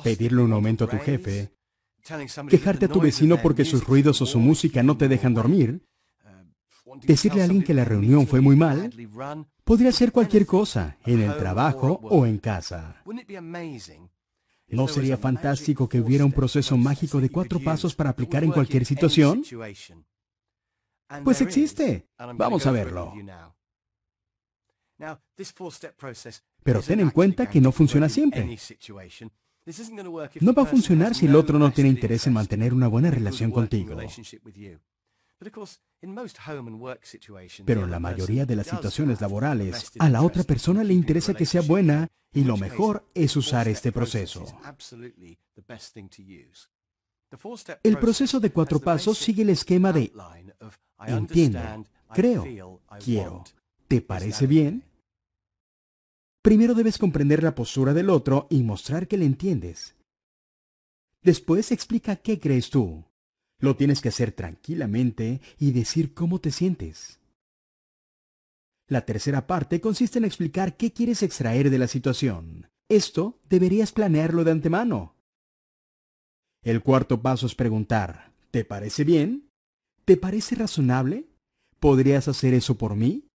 Pedirle un aumento a tu jefe, quejarte a tu vecino porque sus ruidos o su música no te dejan dormir, uh, decirle a alguien que la reunión fue muy mal, Podría ser cualquier cosa, en el trabajo o en casa. ¿No sería fantástico que hubiera un proceso mágico de cuatro pasos para aplicar en cualquier situación? Pues existe. Vamos a verlo. Pero ten en cuenta que no funciona siempre. No va a funcionar si el otro no tiene interés en mantener una buena relación contigo. Pero en la mayoría de las situaciones laborales, a la otra persona le interesa que sea buena y lo mejor es usar este proceso. El proceso de cuatro pasos sigue el esquema de entiendo, creo, quiero. ¿Te parece bien? Primero debes comprender la postura del otro y mostrar que le entiendes. Después explica qué crees tú. Lo tienes que hacer tranquilamente y decir cómo te sientes. La tercera parte consiste en explicar qué quieres extraer de la situación. Esto deberías planearlo de antemano. El cuarto paso es preguntar, ¿te parece bien? ¿Te parece razonable? ¿Podrías hacer eso por mí?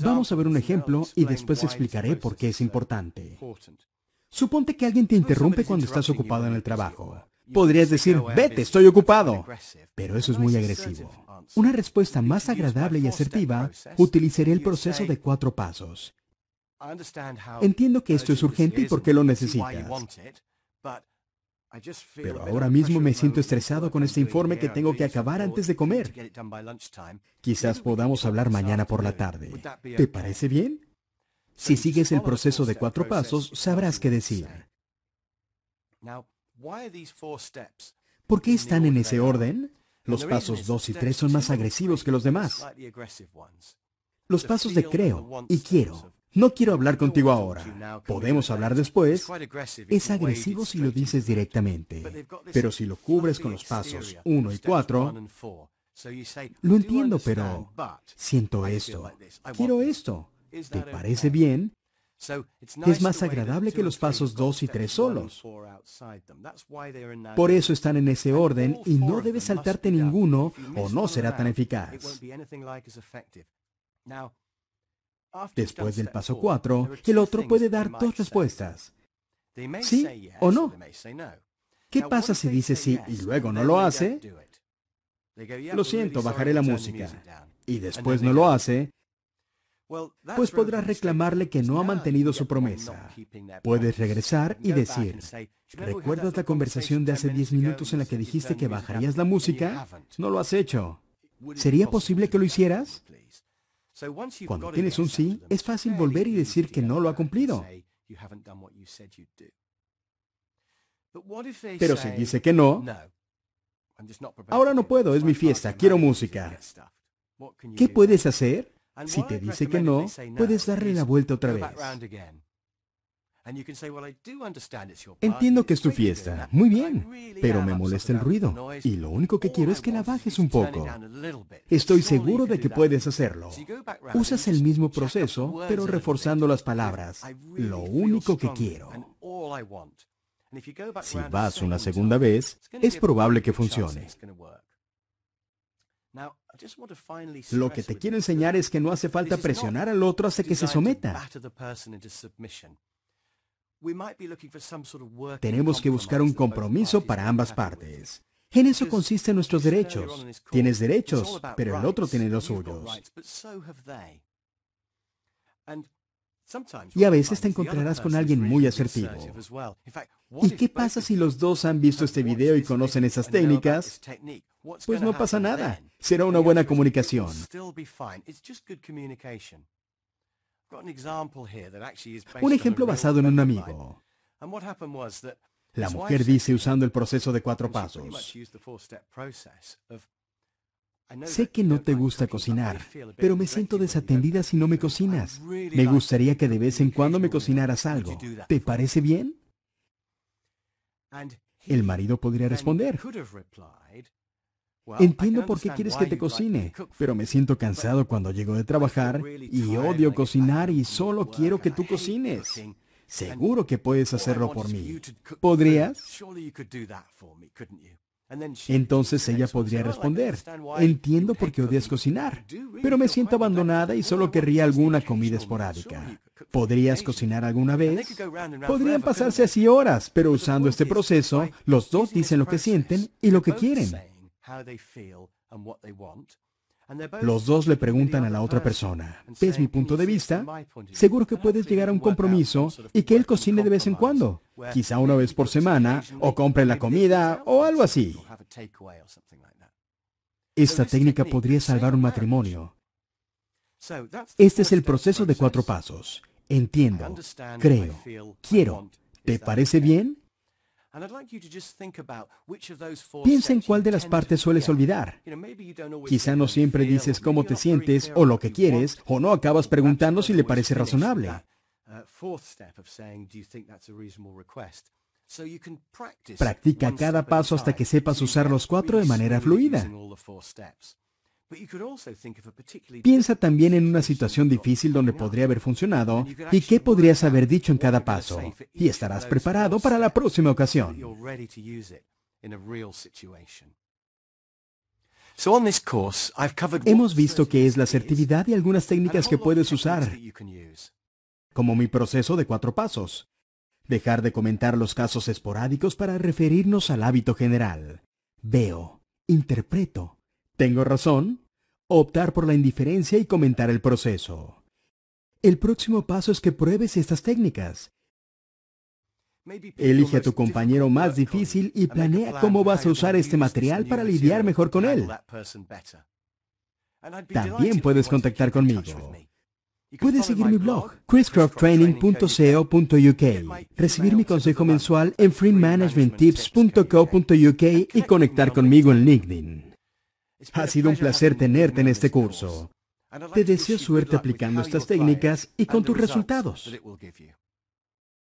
Vamos a ver un ejemplo y después explicaré por qué es uh, importante. Suponte que alguien te interrumpe cuando estás ocupado en el trabajo. Podrías decir, vete, estoy ocupado. Pero eso es muy agresivo. Una respuesta más agradable y asertiva, utilizaré el proceso de cuatro pasos. Entiendo que esto es urgente y por qué lo necesitas. Pero ahora mismo me siento estresado con este informe que tengo que acabar antes de comer. Quizás podamos hablar mañana por la tarde. ¿Te parece bien? Si sigues el proceso de cuatro pasos, sabrás qué decir. ¿Por qué están en ese orden? Los pasos 2 y 3 son más agresivos que los demás. Los pasos de creo y quiero. No quiero hablar contigo ahora. Podemos hablar después. Es agresivo si lo dices directamente. Pero si lo cubres con los pasos 1 y 4, lo entiendo, pero siento esto. Quiero esto. ¿Te parece bien? Es más agradable que los pasos 2 y 3 solos. Por eso están en ese orden y no debes saltarte ninguno o no será tan eficaz. Después del paso 4, el otro puede dar dos respuestas. Sí o no. ¿Qué pasa si dice sí y luego no lo hace? Lo siento, bajaré la música. Y después no lo hace, pues podrás reclamarle que no ha mantenido su promesa. Puedes regresar y decir, ¿recuerdas la conversación de hace 10 minutos en la que dijiste que bajarías la música? No lo has hecho. ¿Sería posible que lo hicieras? Cuando tienes un sí, es fácil volver y decir que no lo ha cumplido. Pero si dice que no, ahora no puedo, es mi fiesta, quiero música. ¿Qué puedes hacer? Si te dice que no, puedes darle la vuelta otra vez. Entiendo que es tu fiesta, muy bien, pero me molesta el ruido y lo único que quiero es que la bajes un poco. Estoy seguro de que puedes hacerlo. Usas el mismo proceso, pero reforzando las palabras. Lo único que quiero. Si vas una segunda vez, es probable que funcione. Lo que te quiero enseñar es que no hace falta presionar al otro hasta que se someta. Tenemos que buscar un compromiso para ambas partes. En eso consisten nuestros derechos. Tienes derechos, pero el otro tiene los suyos. Y a veces te encontrarás con alguien muy asertivo. ¿Y qué pasa si los dos han visto este video y conocen esas técnicas? pues no pasa nada. Será una buena comunicación. Un ejemplo basado en un amigo. La mujer dice usando el proceso de cuatro pasos. Sé que no te gusta cocinar, pero me siento desatendida si no me cocinas. Me gustaría que de vez en cuando me cocinaras algo. ¿Te parece bien? El marido podría responder, Entiendo por qué quieres que te cocine, pero me siento cansado cuando llego de trabajar y odio cocinar y solo quiero que tú cocines. Seguro que puedes oh, hacerlo por mí. ¿Podrías? Entonces ella podría oh, responder, entiendo por qué odias cocinar, pero me siento abandonada y solo querría alguna comida esporádica. ¿Podrías cocinar alguna vez? Podrían pasarse así horas, pero usando este proceso, los dos dicen lo que sienten y lo que quieren. Los dos le preguntan a la otra persona, ¿ves mi punto de vista? Seguro que puedes llegar a un compromiso y que él cocine de vez en cuando, quizá una vez por semana, o compre la comida, o algo así. Esta técnica podría salvar un matrimonio. Este es el proceso de cuatro pasos. Entiendo, creo, quiero. ¿Te parece bien? Piensa en cuál de las partes sueles olvidar. Quizá no siempre dices cómo te sientes o lo que quieres, o no acabas preguntando si le parece razonable. Uh, uh, Practica cada paso hasta que sepas usar los cuatro de manera fluida. Piensa también en una situación difícil donde podría haber funcionado y qué podrías haber dicho en cada paso, y estarás preparado para la próxima ocasión. Hemos visto qué es la asertividad y algunas técnicas que puedes usar, como mi proceso de cuatro pasos. Dejar de comentar los casos esporádicos para referirnos al hábito general. Veo, interpreto, tengo razón, optar por la indiferencia y comentar el proceso. El próximo paso es que pruebes estas técnicas. Elige a tu compañero más difícil y planea cómo vas a usar este material para lidiar mejor con él. También puedes contactar conmigo. Puedes seguir mi blog, chriscrofttraining.co.uk, recibir mi consejo mensual en freemanagementtips.co.uk y conectar conmigo en LinkedIn. Ha sido un placer tenerte en este curso. Te deseo suerte aplicando estas técnicas y con tus resultados.